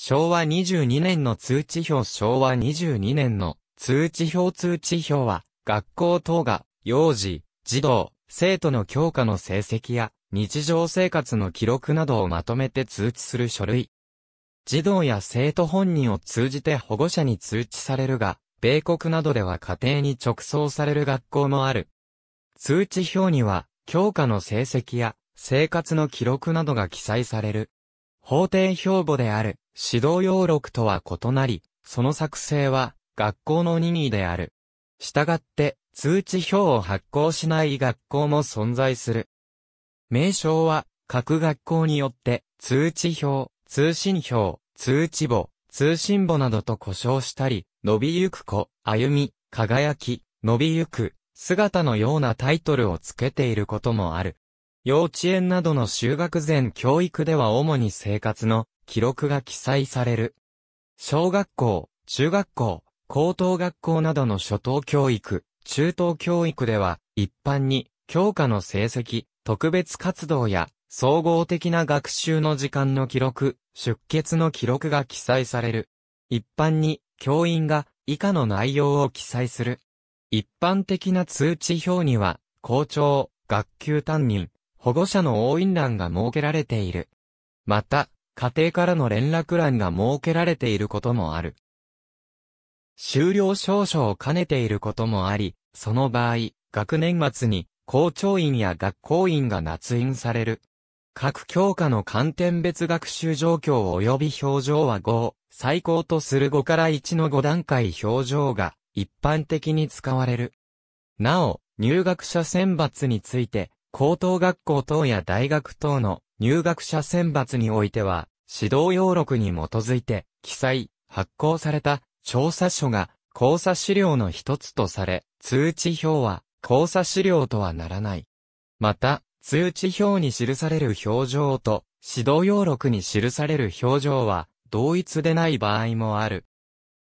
昭和22年の通知表昭和22年の通知表通知表は、学校等が、幼児、児童、生徒の教科の成績や、日常生活の記録などをまとめて通知する書類。児童や生徒本人を通じて保護者に通知されるが、米国などでは家庭に直送される学校もある。通知表には、教科の成績や、生活の記録などが記載される。法定標語である、指導要録とは異なり、その作成は学校の任意である。したがって、通知表を発行しない学校も存在する。名称は、各学校によって、通知表、通信表、通知簿、通信簿などと呼称したり、伸びゆく子、歩み、輝き、伸びゆく、姿のようなタイトルをつけていることもある。幼稚園などの修学前教育では主に生活の記録が記載される。小学校、中学校、高等学校などの初等教育、中等教育では、一般に、教科の成績、特別活動や、総合的な学習の時間の記録、出欠の記録が記載される。一般に、教員が、以下の内容を記載する。一般的な通知表には、校長、学級担任、保護者の応印欄が設けられている。また、家庭からの連絡欄が設けられていることもある。終了証書を兼ねていることもあり、その場合、学年末に校長員や学校員が捺印される。各教科の観点別学習状況及び表情は5最高とする5から1の5段階表情が一般的に使われる。なお、入学者選抜について、高等学校等や大学等の入学者選抜においては、指導要録に基づいて、記載、発行された調査書が交差資料の一つとされ、通知表は交差資料とはならない。また、通知表に記される表情と指導要録に記される表情は同一でない場合もある。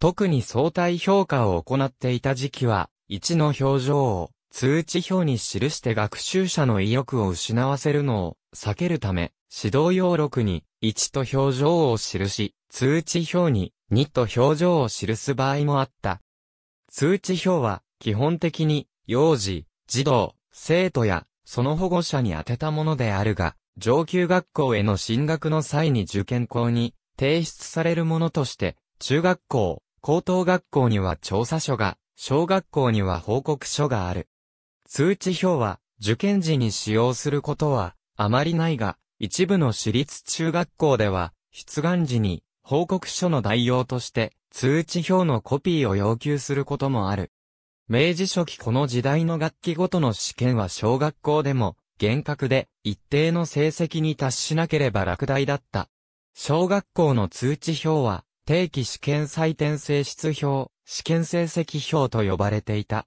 特に相対評価を行っていた時期は、1の表情を通知表に記して学習者の意欲を失わせるのを避けるため、指導要録に1と表情を記し、通知表に2と表情を記す場合もあった。通知表は基本的に幼児、児童、生徒やその保護者に宛てたものであるが、上級学校への進学の際に受験校に提出されるものとして、中学校、高等学校には調査書が、小学校には報告書がある。通知表は、受験時に使用することは、あまりないが、一部の私立中学校では、出願時に、報告書の代用として、通知表のコピーを要求することもある。明治初期この時代の学期ごとの試験は小学校でも、厳格で、一定の成績に達しなければ落第だった。小学校の通知表は、定期試験採点性質表、試験成績表と呼ばれていた。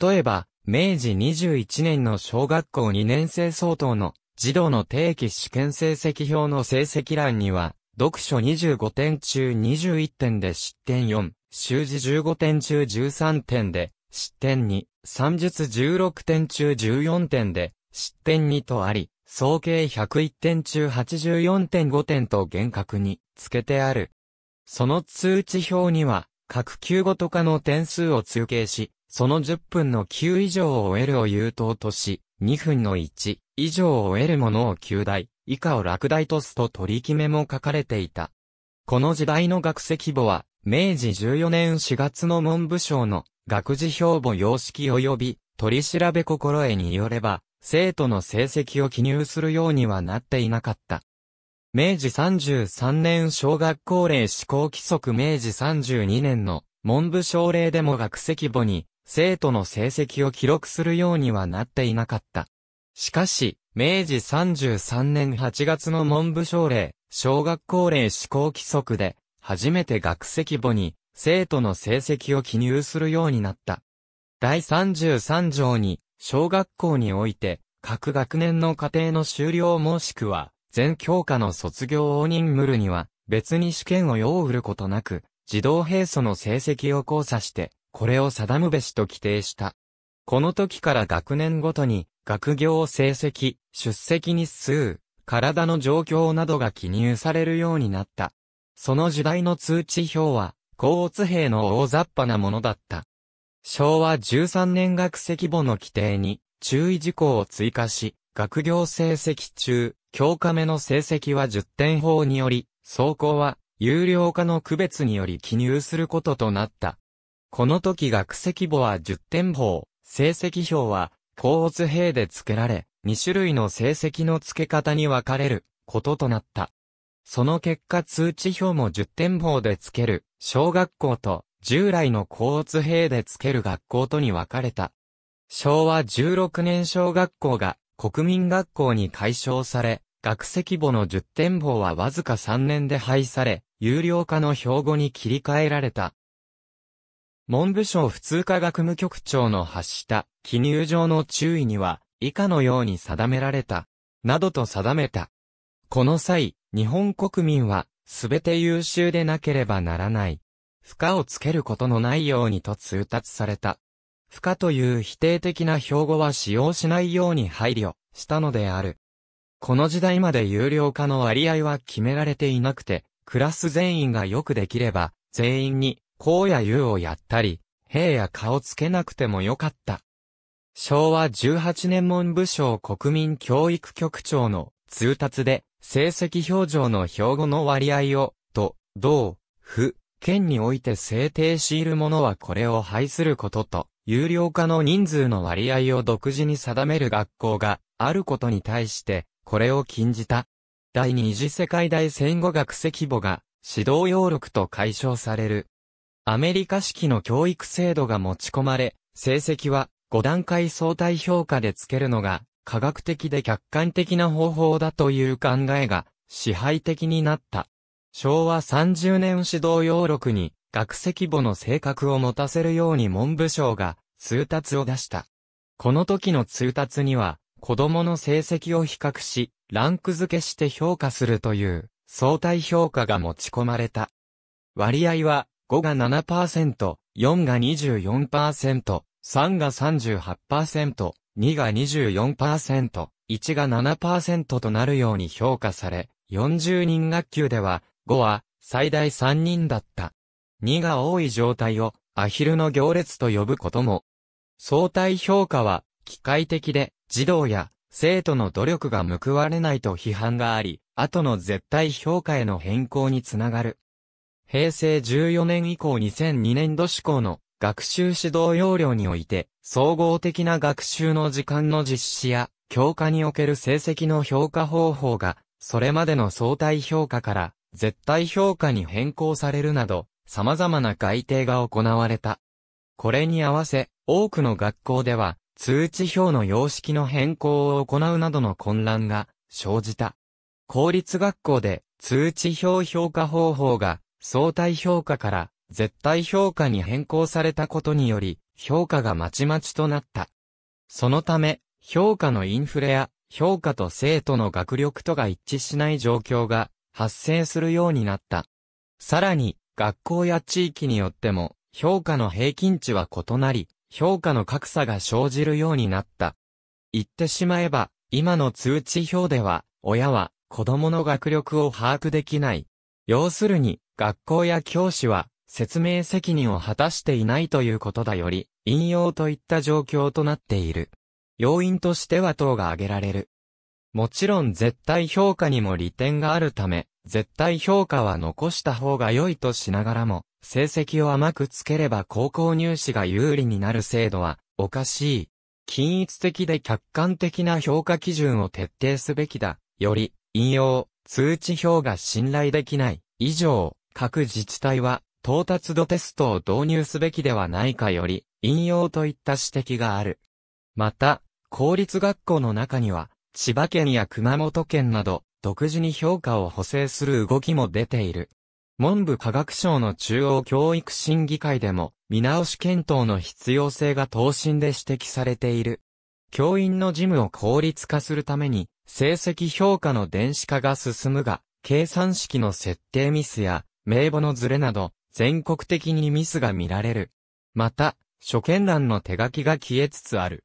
例えば、明治21年の小学校2年生相当の児童の定期試験成績表の成績欄には、読書25点中21点で失点4、習字15点中13点で失点2、算術16点中14点で失点2とあり、総計101点中84.5点と厳格につけてある。その通知表には、各級ごとかの点数を通継し、その10分の9以上を終えるを優等とし、2分の1以上を終えるものを9代、以下を落第とすと取り決めも書かれていた。この時代の学籍簿は、明治14年4月の文部省の学事標簿様式及び取り調べ心得によれば、生徒の成績を記入するようにはなっていなかった。明治33年小学校令施行規則明治32年の文部省令でも学籍簿に生徒の成績を記録するようにはなっていなかった。しかし、明治33年8月の文部省令、小学校令施行規則で、初めて学籍簿に生徒の成績を記入するようになった。第33条に、小学校において、各学年の家庭の修了もしくは、全教科の卒業を任務るには、別に試験を要うることなく、自動閉鎖の成績を交差して、これを定むべしと規定した。この時から学年ごとに、学業成績、出席日数、体の状況などが記入されるようになった。その時代の通知表は、高津兵の大雑把なものだった。昭和13年学籍簿の規定に、注意事項を追加し、学業成績中、強化目の成績は10点法により、走行は有料化の区別により記入することとなった。この時学籍簿は10点法、成績表は高圧兵で付けられ、2種類の成績の付け方に分かれることとなった。その結果通知表も10点法で付ける小学校と従来の高圧兵で付ける学校とに分かれた。昭和16年小学校が国民学校に解消され、学籍簿の10店舗はわずか3年で廃され、有料化の標語に切り替えられた。文部省普通科学務局長の発した記入上の注意には以下のように定められた、などと定めた。この際、日本国民はすべて優秀でなければならない。負荷をつけることのないようにと通達された。負荷という否定的な標語は使用しないように配慮したのである。この時代まで有料化の割合は決められていなくて、クラス全員がよくできれば、全員に、こうやゆうをやったり、兵や顔つけなくてもよかった。昭和18年文部省国民教育局長の通達で、成績表情の標語の割合を、と、同、府、県において制定しいるものはこれを排することと、有料化の人数の割合を独自に定める学校があることに対して、これを禁じた。第二次世界大戦後学籍簿が指導要録と解消される。アメリカ式の教育制度が持ち込まれ、成績は5段階相対評価でつけるのが科学的で客観的な方法だという考えが支配的になった。昭和30年指導要録に学籍簿の性格を持たせるように文部省が通達を出した。この時の通達には、子供の成績を比較し、ランク付けして評価するという、相対評価が持ち込まれた。割合は、5が7%、4が24%、3が38%、2が24%、1が7%となるように評価され、40人学級では、5は最大3人だった。2が多い状態をアヒルの行列と呼ぶことも。相対評価は機械的で児童や生徒の努力が報われないと批判があり、後の絶対評価への変更につながる。平成14年以降2002年度施行の学習指導要領において、総合的な学習の時間の実施や、教科における成績の評価方法が、それまでの相対評価から絶対評価に変更されるなど、様々な改定が行われた。これに合わせ、多くの学校では、通知表の様式の変更を行うなどの混乱が生じた。公立学校で通知表評価方法が相対評価から絶対評価に変更されたことにより評価がまちまちとなった。そのため評価のインフレや評価と生徒の学力とが一致しない状況が発生するようになった。さらに学校や地域によっても評価の平均値は異なり、評価の格差が生じるようになった。言ってしまえば、今の通知表では、親は子供の学力を把握できない。要するに、学校や教師は説明責任を果たしていないということだより、引用といった状況となっている。要因としては等が挙げられる。もちろん絶対評価にも利点があるため、絶対評価は残した方が良いとしながらも、成績を甘くつければ高校入試が有利になる制度は、おかしい。均一的で客観的な評価基準を徹底すべきだ。より、引用、通知表が信頼できない。以上、各自治体は、到達度テストを導入すべきではないかより、引用といった指摘がある。また、公立学校の中には、千葉県や熊本県など、独自に評価を補正する動きも出ている。文部科学省の中央教育審議会でも、見直し検討の必要性が答申で指摘されている。教員の事務を効率化するために、成績評価の電子化が進むが、計算式の設定ミスや、名簿のズレなど、全国的にミスが見られる。また、初見欄の手書きが消えつつある。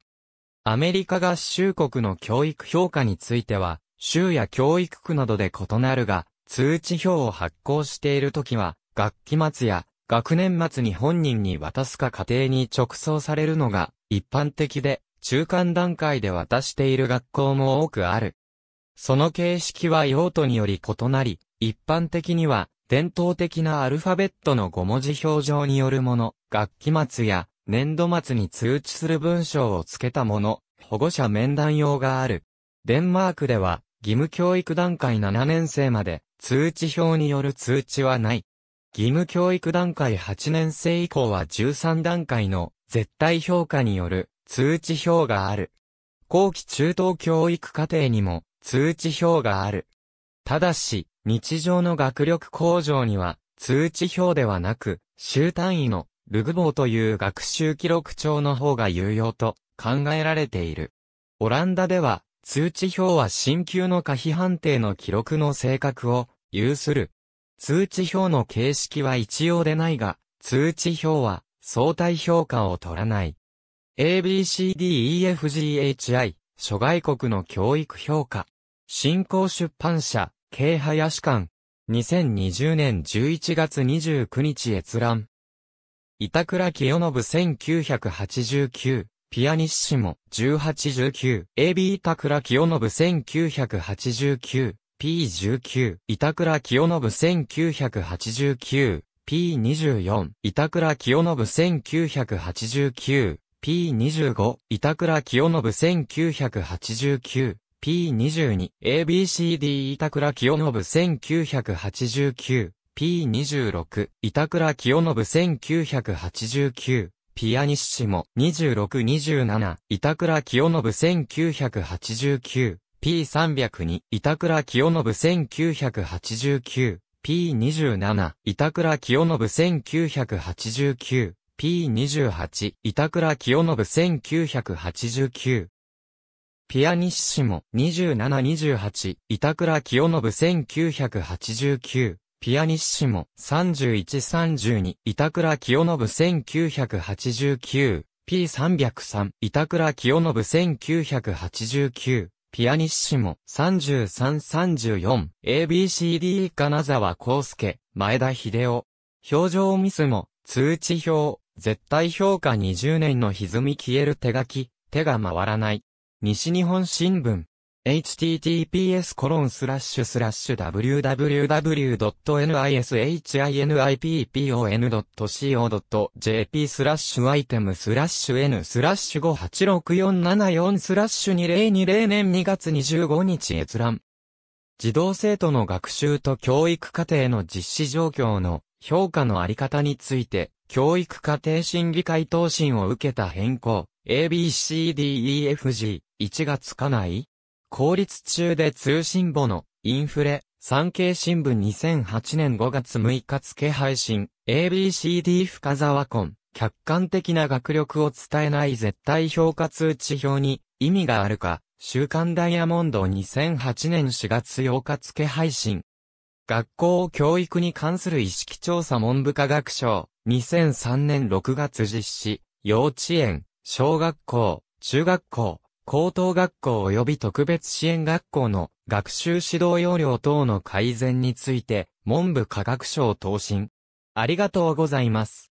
アメリカ合衆国の教育評価については、州や教育区などで異なるが、通知表を発行しているときは、学期末や学年末に本人に渡すか家庭に直送されるのが一般的で、中間段階で渡している学校も多くある。その形式は用途により異なり、一般的には伝統的なアルファベットの5文字表情によるもの、学期末や年度末に通知する文章を付けたもの、保護者面談用がある。デンマークでは義務教育段階7年生まで通知表による通知はない。義務教育段階8年生以降は13段階の絶対評価による通知表がある。後期中等教育課程にも通知表がある。ただし、日常の学力向上には通知表ではなく、週単位のルグボーという学習記録帳の方が有用と考えられている。オランダでは通知表は新旧の可否判定の記録の性格を有する。通知表の形式は一様でないが、通知表は相対評価を取らない。ABCDEFGHI 諸外国の教育評価。新興出版社、京林館。2020年11月29日閲覧。板倉清信1989ピアニッシモ、1819、AB 板倉清信1989、P19、板倉清信1989、P24、板倉清信1989、P25、板倉清信1989、P22、ABCD 板倉清信1989、P26、板倉清信1989、ピアニッシモ、26-27、板倉清信1989、P302、板倉清信1989、P27、板倉清信1989、P28、板倉清信1989。ピアニッシモ、2728、板倉清信1989、ピアニッシモ、3132、板倉清信1989、P303、板倉清信1989、ピアニッシモ、3334、ABCD 金沢康介、前田秀夫。表情ミスも、通知表、絶対評価20年の歪み消える手書き、手が回らない。西日本新聞、https://www.nishinipon.co.jp スラッシュアイテムスラッシュ n スラッシュ586474スラッシュ2020年2月25日閲覧。児童生徒の学習と教育課程の実施状況の評価のあり方について、教育課程審議会答申を受けた変更、ABCDEFG1 月課内公立中で通信簿のインフレ、産経新聞2008年5月6日付配信、ABCD 深沢コン客観的な学力を伝えない絶対評価通知表に意味があるか、週刊ダイヤモンド2008年4月8日付配信。学校教育に関する意識調査文部科学省、2003年6月実施、幼稚園、小学校、中学校、高等学校及び特別支援学校の学習指導要領等の改善について、文部科学省答申。ありがとうございます。